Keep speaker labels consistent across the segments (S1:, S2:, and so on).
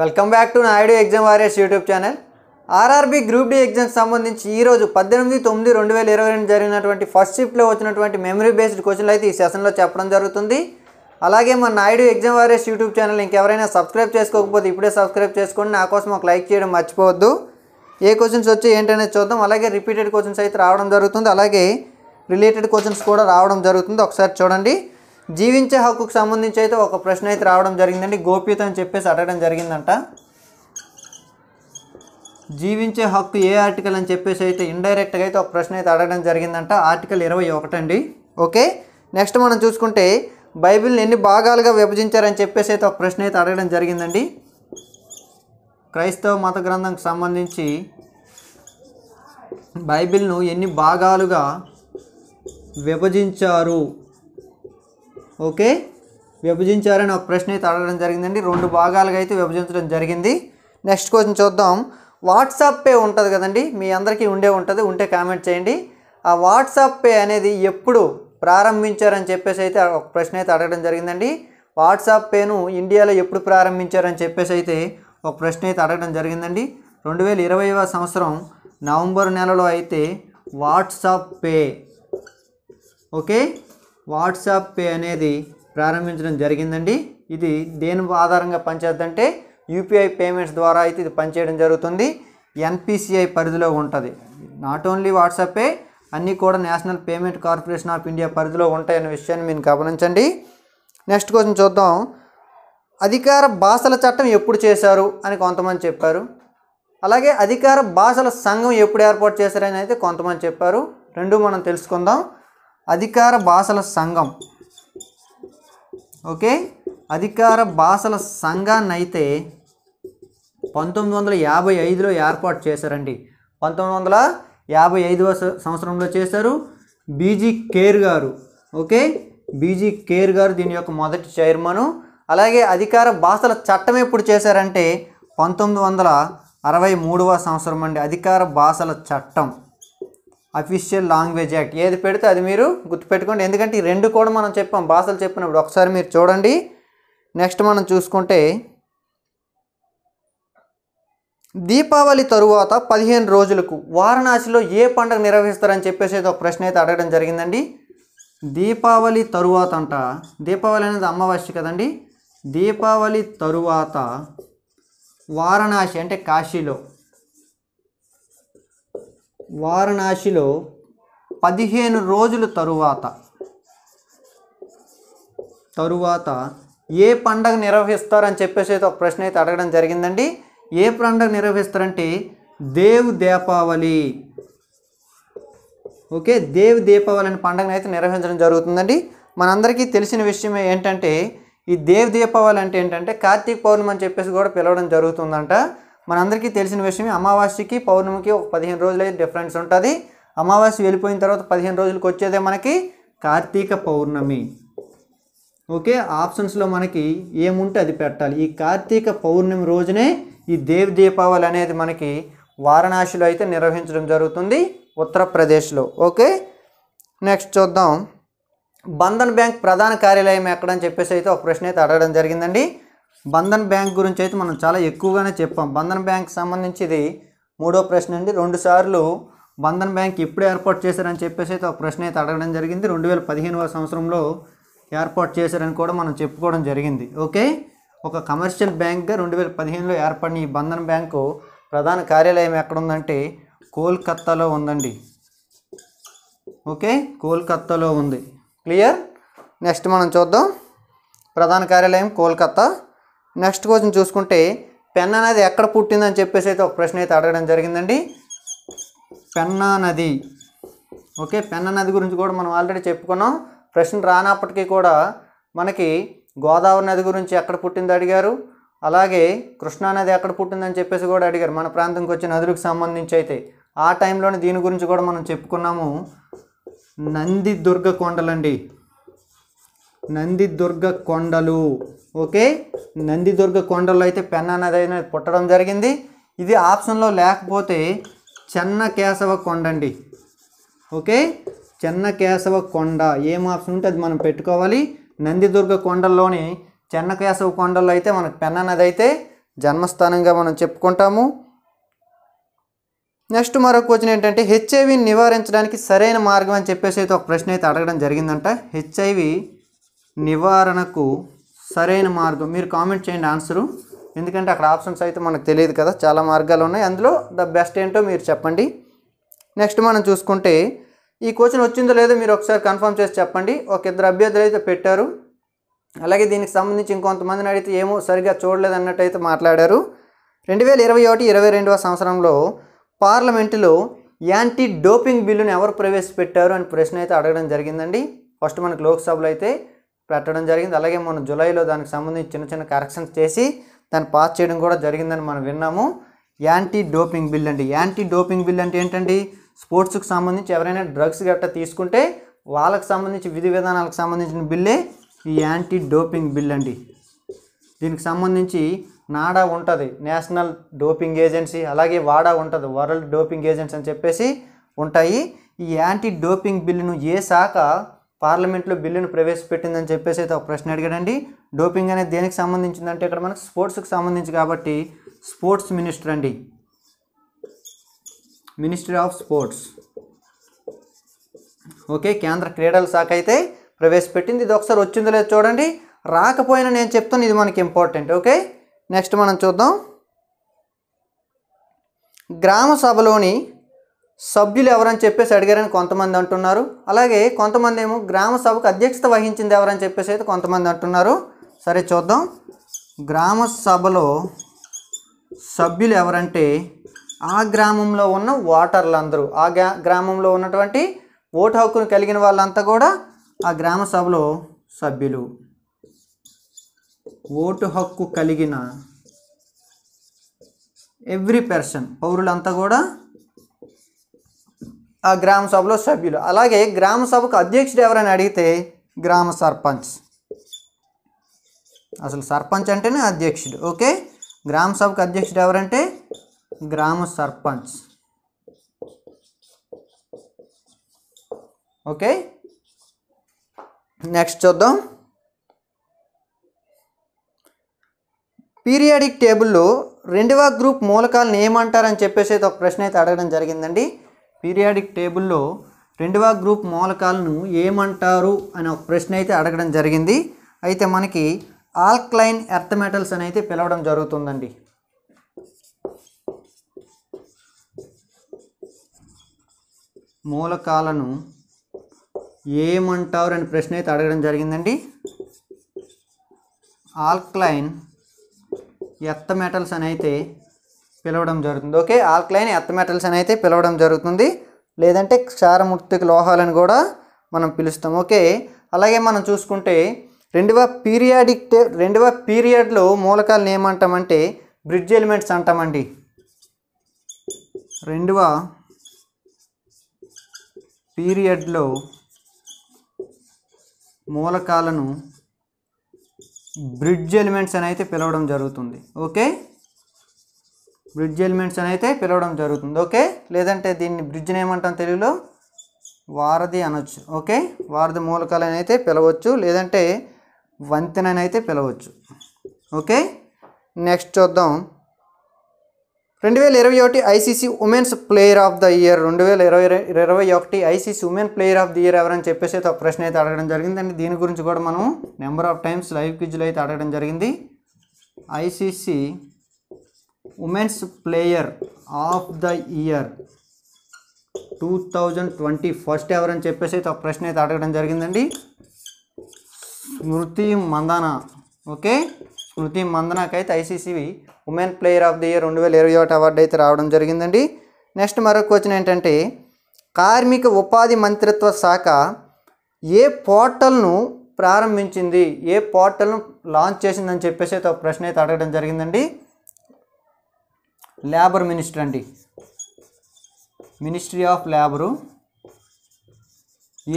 S1: Welcome back to Naidu exam warriors YouTube channel RRB group D exams సంబంధించి ఈరోజు పద్దెనిమిది తొమ్మిది రెండు వేల ఇరవై రెండు జరిగినటువంటి ఫస్ట్ షిఫ్ట్లో వచ్చినటువంటి మెమరీ బేస్డ్ క్వశ్చన్లు అయితే ఈ సెషన్లో చెప్పడం జరుగుతుంది అలాగే మన Naidu exam warriors YouTube channel ఇంకెవరైనా సబ్స్క్రైబ్ చేసుకోకపోతే ఇప్పుడే సబ్స్క్రైబ్ చేసుకోండి నా కోసం ఒక లైక్ చేయడం మర్చిపోవద్దు ఏ క్వశ్చన్స్ వచ్చి ఏంటనేది చూద్దాం అలాగే రిపీటెడ్ క్వశ్చన్స్ అయితే రావడం జరుగుతుంది అలాగే రిలేటెడ్ క్వశ్చన్స్ కూడా రావడం జరుగుతుంది ఒకసారి చూడండి జీవించే హక్కుకు సంబంధించి అయితే ఒక ప్రశ్న అయితే రావడం జరిగిందండి గోప్యత అని చెప్పేసి అడగడం జరిగిందంట జీవించే హక్కు ఏ ఆర్టికల్ అని చెప్పేసి అయితే ఇండైరెక్ట్గా అయితే ఒక ప్రశ్న అయితే అడగడం జరిగిందంట ఆర్టికల్ ఇరవై ఒకటండి ఓకే నెక్స్ట్ మనం చూసుకుంటే బైబిల్ని ఎన్ని భాగాలుగా విభజించారని చెప్పేసి అయితే ఒక ప్రశ్న అయితే అడగడం జరిగిందండి క్రైస్తవ మత గ్రంథంకి సంబంధించి బైబిల్ను ఎన్ని భాగాలుగా విభజించారు ఓకే విభజించారని ఒక ప్రశ్న అయితే అడగడం జరిగిందండి రెండు భాగాలుగా అయితే విభజించడం జరిగింది నెక్స్ట్ క్వశ్చన్ చూద్దాం వాట్సాప్ పే ఉంటుంది కదండి మీ అందరికీ ఉండే ఉంటుంది ఉంటే కామెంట్ చేయండి ఆ వాట్సాప్ పే అనేది ఎప్పుడు ప్రారంభించారని చెప్పేసి అయితే ఒక ప్రశ్న అయితే అడగడం జరిగిందండి వాట్సాప్ పేను ఇండియాలో ఎప్పుడు ప్రారంభించారని చెప్పేసి అయితే ఒక ప్రశ్న అయితే అడగడం జరిగిందండి రెండు వేల ఇరవైవ సంవత్సరం నవంబర్ నెలలో అయితే WhatsApp pay okay WhatsApp pay అనేది ప్రారంభించడం జరిగిందండి ఇది దేని ఆధారంగా పనిచేద్దంటే యూపీఐ పేమెంట్స్ ద్వారా అయితే ఇది పనిచేయడం జరుగుతుంది ఎన్పిసిఐ పరిధిలో ఉంటుంది నాట్ ఓన్లీ వాట్సాపే అన్నీ కూడా National Payment Corporation of India పరిధిలో ఉంటాయన్న విషయాన్ని మీరు గమనించండి నెక్స్ట్ క్వశ్చన్ చూద్దాం అధికార భాషల చట్టం ఎప్పుడు చేశారు అని కొంతమంది చెప్పారు అలాగే అధికార భాషల సంఘం ఎప్పుడు ఏర్పాటు చేశారని అయితే కొంతమంది చెప్పారు రెండు మనం తెలుసుకుందాం అధికార భాషల సంఘం ఓకే అధికార భాషల సంఘాన్ని అయితే పంతొమ్మిది వందల యాభై ఐదులో ఏర్పాటు చేశారండి పంతొమ్మిది వందల యాభై ఐదవ సంవత్సరంలో చేశారు బీజీ కేర్ గారు ఓకే బీజీ కేర్ గారు దీని యొక్క మొదటి చైర్మను అలాగే అధికార భాషల చట్టం ఎప్పుడు చేశారంటే పంతొమ్మిది వందల అరవై మూడవ సంవత్సరం అండి అధికార భాషల చట్టం అఫీషియల్ లాంగ్వేజ్ యాక్ట్ ఏది పెడితే అది మీరు గుర్తుపెట్టుకోండి ఎందుకంటే ఈ రెండు కూడా మనం చెప్పాం భాషలు చెప్పినప్పుడు ఒకసారి మీరు చూడండి నెక్స్ట్ మనం చూసుకుంటే దీపావళి తరువాత పదిహేను రోజులకు వారణాసిలో ఏ పండుగ నిర్వహిస్తారని చెప్పేసి ఒక ప్రశ్న అయితే అడగడం జరిగిందండి దీపావళి తరువాత అంట దీపావళి అనేది అమ్మవాస్య కదండి దీపావళి తరువాత వారణాసి అంటే కాశీలో వారణాసిలో పదిహేను రోజుల తరువాత తరువాత ఏ పండగ నిర్వహిస్తారని చెప్పేసి అయితే ఒక ప్రశ్న అయితే అడగడం జరిగిందండి ఏ పండగ నిర్వహిస్తారంటే దేవ్ దీపావళి ఓకే దేవ్ దీపావళి అనే పండుగను అయితే నిర్వహించడం జరుగుతుందండి మనందరికీ తెలిసిన విషయం ఏంటంటే ఈ దేవ్ దీపావళి అంటే ఏంటంటే కార్తీక పౌర్ణమి అని చెప్పేసి కూడా పిలవడం జరుగుతుందంట మనందరికీ తెలిసిన విషయమే అమావాస్యకి పౌర్ణమికి ఒక పదిహేను రోజులు అయితే డిఫరెన్స్ ఉంటుంది అమావాస్య వెళ్ళిపోయిన తర్వాత పదిహేను రోజులకు వచ్చేదే మనకి కార్తీక పౌర్ణమి ఓకే ఆప్షన్స్లో మనకి ఏముంటే అది పెట్టాలి ఈ కార్తీక పౌర్ణమి రోజునే ఈ దేవ్ దీపావళి అనేది మనకి వారణాసిలో అయితే నిర్వహించడం జరుగుతుంది ఉత్తరప్రదేశ్లో ఓకే నెక్స్ట్ చూద్దాం బంధన్ బ్యాంక్ ప్రధాన కార్యాలయం ఎక్కడని చెప్పేసి అయితే ఒక ప్రశ్న అయితే అడగడం జరిగిందండి బంధన్ బ్యాంక్ గురించి అయితే మనం చాలా ఎక్కువగానే చెప్పాం బంధన్ బ్యాంక్ సంబంధించి ఇది మూడో ప్రశ్న అండి రెండు సార్లు బంధన్ బ్యాంక్ ఎప్పుడు ఏర్పాటు చేశారని చెప్పేసి అయితే ఒక ప్రశ్న అయితే అడగడం జరిగింది రెండు వేల పదిహేనవ సంవత్సరంలో ఏర్పాటు చేశారని కూడా మనం చెప్పుకోవడం జరిగింది ఓకే ఒక కమర్షియల్ బ్యాంక్గా రెండు వేల పదిహేనులో ఏర్పడిన ఈ బంధన్ బ్యాంకు ప్రధాన కార్యాలయం ఎక్కడ ఉందంటే కోల్కత్తాలో ఉందండి ఓకే కోల్కత్తాలో ఉంది క్లియర్ నెక్స్ట్ మనం చూద్దాం ప్రధాన కార్యాలయం కోల్కత్తా నెక్స్ట్ క్వశ్చన్ చూసుకుంటే పెన్న నది ఎక్కడ పుట్టిందని చెప్పేసి అయితే ఒక ప్రశ్న అయితే అడగడం జరిగిందండి పెన్నా నది ఓకే పెన్న నది గురించి కూడా మనం ఆల్రెడీ చెప్పుకున్నాం ప్రశ్న రానప్పటికీ కూడా మనకి గోదావరి నది గురించి ఎక్కడ పుట్టింది అడిగారు అలాగే కృష్ణా నది ఎక్కడ పుట్టిందని చెప్పేసి కూడా అడిగారు మన ప్రాంతంకి వచ్చే నదులకు సంబంధించి అయితే ఆ టైంలోనే దీని గురించి కూడా మనం చెప్పుకున్నాము నందిదుర్గ కొండలండి నందిదుర్గ కొండలు ఓకే నందిదుర్గ కొండలో అయితే పెన్ అనేది అనేది పుట్టడం జరిగింది ఇది ఆప్షన్లో లేకపోతే చెన్న కేశవ కొండ అండి ఓకే చెన్న కేశవ కొండ ఏం ఆప్షన్ ఉంటే అది మనం పెట్టుకోవాలి నందిదుర్గ కొండల్లోని చెన్న కేశవ కొండల్లో అయితే మనకు పెన్ అనేది అయితే జన్మస్థానంగా మనం చెప్పుకుంటాము నెక్స్ట్ మరొక క్వశ్చన్ ఏంటంటే హెచ్ఐవిని నివారించడానికి సరైన మార్గం అని చెప్పేసి అయితే ఒక ప్రశ్న అయితే అడగడం జరిగిందంట హెచ్ఐవి నివారణకు సరైన మార్గం మీరు కామెంట్ చేయండి ఆన్సరు ఎందుకంటే అక్కడ ఆప్షన్స్ అయితే మనకు తెలియదు కదా చాలా మార్గాలు ఉన్నాయి అందులో ద బెస్ట్ ఏంటో మీరు చెప్పండి నెక్స్ట్ మనం చూసుకుంటే ఈ క్వశ్చన్ వచ్చిందో లేదో మీరు ఒకసారి కన్ఫర్మ్ చేసి చెప్పండి ఒక ఇద్దరు అభ్యర్థులు అయితే పెట్టారు అలాగే దీనికి సంబంధించి ఇంకొంతమందిని అడిగితే ఏమో సరిగ్గా చూడలేదు అన్నట్టు అయితే మాట్లాడారు రెండు వేల ఇరవై ఒకటి ఇరవై రెండవ సంవత్సరంలో పార్లమెంటులో యాంటీ డోపింగ్ బిల్లును ఎవరు ప్రవేశపెట్టారు అని ప్రశ్న అయితే అడగడం జరిగిందండి ఫస్ట్ మనకు లోక్సభలో అయితే పెట్టడం జరిగింది అలాగే మనం జూలైలో దానికి సంబంధించి చిన్న చిన్న కరెక్షన్స్ చేసి దాన్ని పాస్ చేయడం కూడా జరిగిందని మనం విన్నాము యాంటీ డోపింగ్ బిల్ అండి యాంటీ డోపింగ్ బిల్ అంటే ఏంటండి స్పోర్ట్స్కి సంబంధించి ఎవరైనా డ్రగ్స్ గట్ట తీసుకుంటే వాళ్ళకు సంబంధించి విధి విధానాలకు సంబంధించిన బిల్లే ఈ యాంటీ డోపింగ్ బిల్ అండి దీనికి సంబంధించి నాడా ఉంటుంది నేషనల్ డోపింగ్ ఏజెన్సీ అలాగే వాడా ఉంటుంది వరల్డ్ డోపింగ్ ఏజెన్సీ అని చెప్పేసి ఉంటాయి ఈ యాంటీ డోపింగ్ బిల్లును ఏ శాఖ పార్లమెంట్లో బిల్లును ప్రవేశపెట్టిందని చెప్పేసి అయితే ఒక ప్రశ్న అడిగాడండి డోపింగ్ అనేది దేనికి సంబంధించిందంటే ఇక్కడ మనకు స్పోర్ట్స్కి సంబంధించి కాబట్టి స్పోర్ట్స్ మినిస్టర్ అండి మినిస్ట్రీ ఆఫ్ స్పోర్ట్స్ ఓకే కేంద్ర క్రీడల శాఖ అయితే ప్రవేశపెట్టింది ఇది ఒకసారి వచ్చిందో లేదో చూడండి రాకపోయినా నేను చెప్తాను ఇది మనకి ఇంపార్టెంట్ ఓకే నెక్స్ట్ మనం చూద్దాం గ్రామ సభలోని సభ్యులు ఎవరని చెప్పేసి అడిగారని కొంతమంది అంటున్నారు అలాగే కొంతమంది ఏమో గ్రామ సభకు అధ్యక్షత వహించింది ఎవరని చెప్పేసి అయితే కొంతమంది అంటున్నారు సరే చూద్దాం గ్రామ సభలో సభ్యులు ఎవరంటే ఆ గ్రామంలో ఉన్న ఓటర్లు అందరూ ఆ గ్రామంలో ఉన్నటువంటి ఓటు హక్కును కలిగిన వాళ్ళంతా కూడా ఆ గ్రామ సభలో సభ్యులు ఓటు హక్కు కలిగిన ఎవ్రీ పర్సన్ పౌరులంతా కూడా ఆ గ్రామ సభలో సభ్యులు అలాగే గ్రామ సభకు అధ్యక్షుడు ఎవరని అడిగితే గ్రామ సర్పంచ్ అసలు సర్పంచ్ అంటేనే అధ్యక్షుడు ఓకే గ్రామ సభకు అధ్యక్షుడు ఎవరంటే గ్రామ సర్పంచ్ ఓకే నెక్స్ట్ చూద్దాం పీరియాడిక్ టేబుల్లో రెండవ గ్రూప్ మూలకాలను ఏమంటారని చెప్పేసి అయితే ఒక ప్రశ్న అయితే అడగడం జరిగిందండి పీరియాడిక్ టేబుల్లో రెండవ గ్రూప్ మూలకాలను ఏమంటారు అనే ఒక ప్రశ్న అయితే అడగడం జరిగింది అయితే మనకి ఆల్క్లైన్ ఎర్త్ మెటల్స్ అని అయితే పిలవడం జరుగుతుందండి మూలకాలను ఏమంటారు అనే ప్రశ్న అయితే అడగడం జరిగిందండి ఆల్క్లైన్ ఎర్త్ మెటల్స్ అని అయితే పిలవడం జరుగుతుంది ఓకే ఆల్కలైన్ ఎర్త్ మెటల్స్ అని అయితే పిలవడం జరుగుతుంది లేదంటే క్షారమృతిక లోహాలను కూడా మనం పిలుస్తాం ఓకే అలాగే మనం చూసుకుంటే రెండవ పీరియాడిక్ రెండవ పీరియడ్లో మూలకాలను ఏమంటామంటే బ్రిడ్జ్ ఎలిమెంట్స్ అంటామండి రెండవ పీరియడ్లో మూలకాలను బ్రిడ్జ్ ఎలిమెంట్స్ అని అయితే పిలవడం జరుగుతుంది ఓకే బ్రిడ్జ్ ఎలిమెంట్స్ అని అయితే పిలవడం జరుగుతుంది ఓకే లేదంటే దీన్ని బ్రిడ్జ్ని ఏమంటాం తెలుగులో వారధి అనొచ్చు ఓకే వారధి మూలకాలని అయితే పిలవచ్చు లేదంటే వంతెనని అయితే పిలవచ్చు ఓకే నెక్స్ట్ చూద్దాం రెండు వేల ఇరవై ఒకటి ICC women's player of the year రెండు వేల ఇరవై ఇరవై ఒకటి ICC women player of the year ఎవరని చెప్పేసి అయితే ఒక ప్రశ్న అయితే అడగడం జరిగింది అండ్ దీని గురించి కూడా మనం నెంబర్ ఆఫ్ టైమ్స్ లైవ్ క్విజ్లో అయితే అడగడం జరిగింది ICC women's player of the year two thousand twenty first ఎవరని అని చెప్పేసి అయితే ఒక ప్రశ్న అయితే అడగడం జరిగిందండి స్మృతి మందన ఓకే స్మృతి అయితే ఐసీసీవి women player of the year రెండు వేల ఇరవై ఒకటి అవార్డు అయితే రావడం జరిగిందండి నెక్స్ట్ మరొక క్వశ్చన్ ఏంటంటే కార్మిక ఉపాధి మంత్రిత్వ శాఖ ఏ పోర్టల్ను ప్రారంభించింది ఏ పోర్టల్ను లాంచ్ చేసిందని చెప్పేసి అయితే ఒక ప్రశ్న అయితే అడగడం జరిగిందండి లేబర్ మినిస్టర్ అండి మినిస్ట్రీ ఆఫ్ లేబరు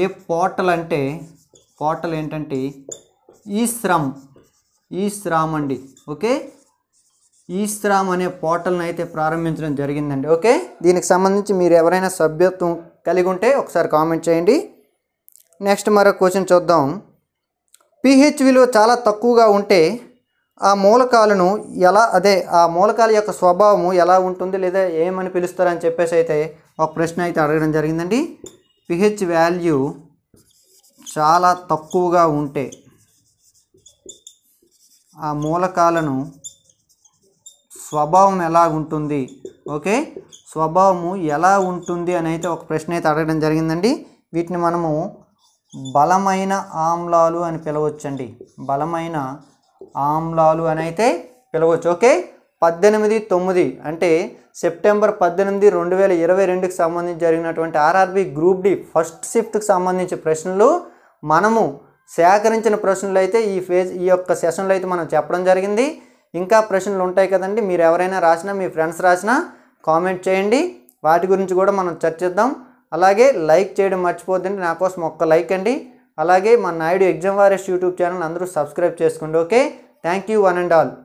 S1: ఏ పోర్టల్ అంటే పోర్టల్ ఏంటంటే ఈ శ్రమ్ ఈ శ్రామ్ అండి ఓకే ఈ శ్రామ్ అనే పోర్టల్ని అయితే ప్రారంభించడం జరిగిందండి ఓకే దీనికి సంబంధించి మీరు ఎవరైనా సభ్యత్వం కలిగి ఉంటే ఒకసారి కామెంట్ చేయండి నెక్స్ట్ మరో క్వశ్చన్ చూద్దాం పిహెచ్ విలువ చాలా తక్కువగా ఉంటే ఆ మూలకాలను ఎలా అదే ఆ మూలకాల యొక్క స్వభావము ఎలా ఉంటుంది లేదా ఏమని పిలుస్తారని చెప్పేసి అయితే ఒక ప్రశ్న అయితే అడగడం జరిగిందండి పిహెచ్ వాల్యూ చాలా తక్కువగా ఉంటే ఆ మూలకాలను స్వభావం ఎలా ఉంటుంది ఓకే స్వభావము ఎలా ఉంటుంది అని అయితే ఒక ప్రశ్న అయితే అడగడం జరిగిందండి వీటిని మనము బలమైన ఆమ్లాలు అని పిలవచ్చండి బలమైన ఆమ్లాలు అని అయితే పిలవచ్చు ఓకే పద్దెనిమిది తొమ్మిది అంటే సెప్టెంబర్ పద్దెనిమిది రెండు వేల ఇరవై రెండుకి సంబంధించి జరిగినటువంటి ఆర్ఆర్బి గ్రూప్ డి ఫస్ట్ షిఫ్ట్కి సంబంధించిన ప్రశ్నలు మనము సేకరించిన ప్రశ్నలు అయితే ఈ ఫేజ్ ఈ యొక్క సెషన్లో అయితే మనం చెప్పడం జరిగింది ఇంకా ప్రశ్నలు ఉంటాయి కదండి మీరు ఎవరైనా రాసినా మీ ఫ్రెండ్స్ రాసినా కామెంట్ చేయండి వాటి గురించి కూడా మనం చర్చిద్దాం అలాగే లైక్ చేయడం మర్చిపోద్దండి నా కోసం ఒక్క లైక్ అండి అలాగే మా Naidu exam warriors YouTube channel అందరూ సబ్స్క్రైబ్ చేసుకోండి okay Thank you one and all.